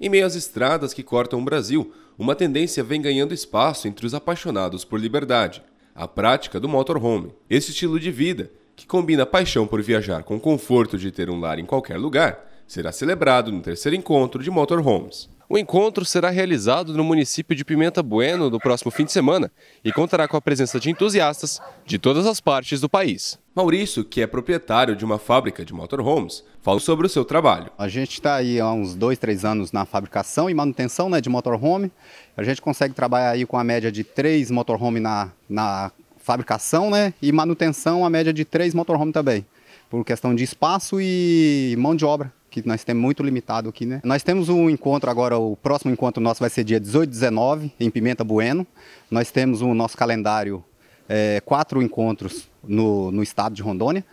Em meio às estradas que cortam o Brasil, uma tendência vem ganhando espaço entre os apaixonados por liberdade, a prática do motorhome. Esse estilo de vida, que combina a paixão por viajar com o conforto de ter um lar em qualquer lugar, será celebrado no terceiro encontro de motorhomes. O encontro será realizado no município de Pimenta Bueno no próximo fim de semana e contará com a presença de entusiastas de todas as partes do país. Maurício, que é proprietário de uma fábrica de motorhomes, fala sobre o seu trabalho. A gente está aí há uns dois, três anos na fabricação e manutenção né, de motorhome. A gente consegue trabalhar aí com a média de três motorhome na, na fabricação né, e manutenção a média de três motorhome também, por questão de espaço e mão de obra que nós temos muito limitado aqui, né? Nós temos um encontro agora, o próximo encontro nosso vai ser dia 18 19, em Pimenta Bueno. Nós temos o nosso calendário, é, quatro encontros no, no estado de Rondônia.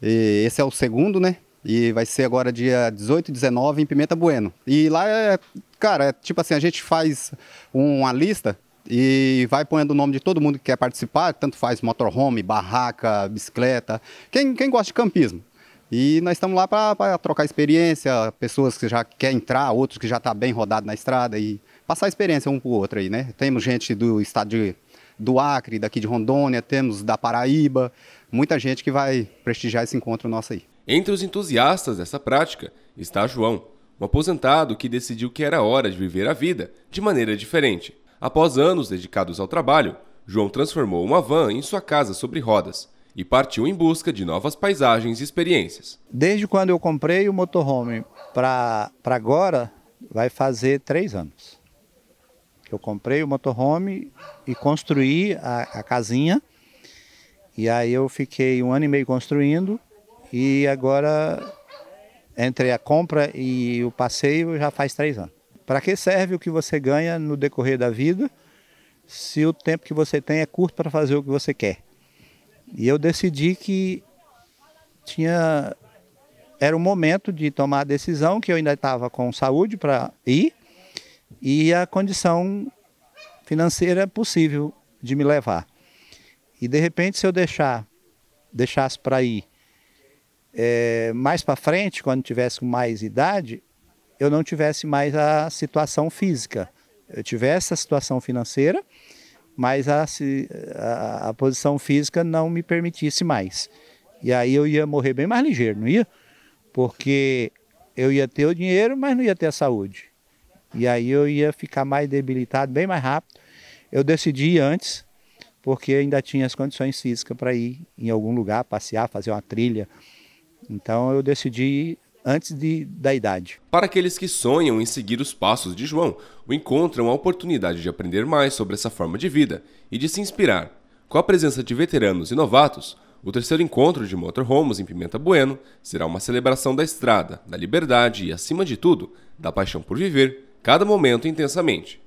E esse é o segundo, né? E vai ser agora dia 18 e 19 em Pimenta Bueno. E lá é, cara, é tipo assim, a gente faz uma lista e vai pondo o nome de todo mundo que quer participar, tanto faz motorhome, barraca, bicicleta, quem, quem gosta de campismo. E nós estamos lá para trocar experiência, pessoas que já querem entrar, outros que já estão tá bem rodados na estrada e passar experiência um para o outro aí, né? Temos gente do estado de, do Acre, daqui de Rondônia, temos da Paraíba, muita gente que vai prestigiar esse encontro nosso aí. Entre os entusiastas dessa prática está João, um aposentado que decidiu que era hora de viver a vida de maneira diferente. Após anos dedicados ao trabalho, João transformou uma van em sua casa sobre rodas e partiu em busca de novas paisagens e experiências. Desde quando eu comprei o motorhome para agora, vai fazer três anos. Eu comprei o motorhome e construí a, a casinha. E aí eu fiquei um ano e meio construindo e agora entre a compra e o passeio já faz três anos. Para que serve o que você ganha no decorrer da vida se o tempo que você tem é curto para fazer o que você quer? E eu decidi que tinha era o momento de tomar a decisão, que eu ainda estava com saúde para ir e a condição financeira possível de me levar. E de repente, se eu deixar, deixasse para ir é, mais para frente, quando tivesse com mais idade, eu não tivesse mais a situação física. Eu tivesse a situação financeira mas a, a, a, posição física não me permitisse mais. E aí eu ia morrer bem mais ligeiro, não ia? Porque eu ia ter o dinheiro, mas não ia ter a saúde. E aí eu ia ficar mais debilitado, bem mais rápido. Eu decidi antes, porque ainda tinha as condições físicas para ir em algum lugar, passear, fazer uma trilha. Então eu decidi antes de, da idade. Para aqueles que sonham em seguir os passos de João, o encontram é a oportunidade de aprender mais sobre essa forma de vida e de se inspirar. Com a presença de veteranos e novatos, o terceiro encontro de motorhomes em Pimenta Bueno será uma celebração da estrada, da liberdade e, acima de tudo, da paixão por viver cada momento intensamente.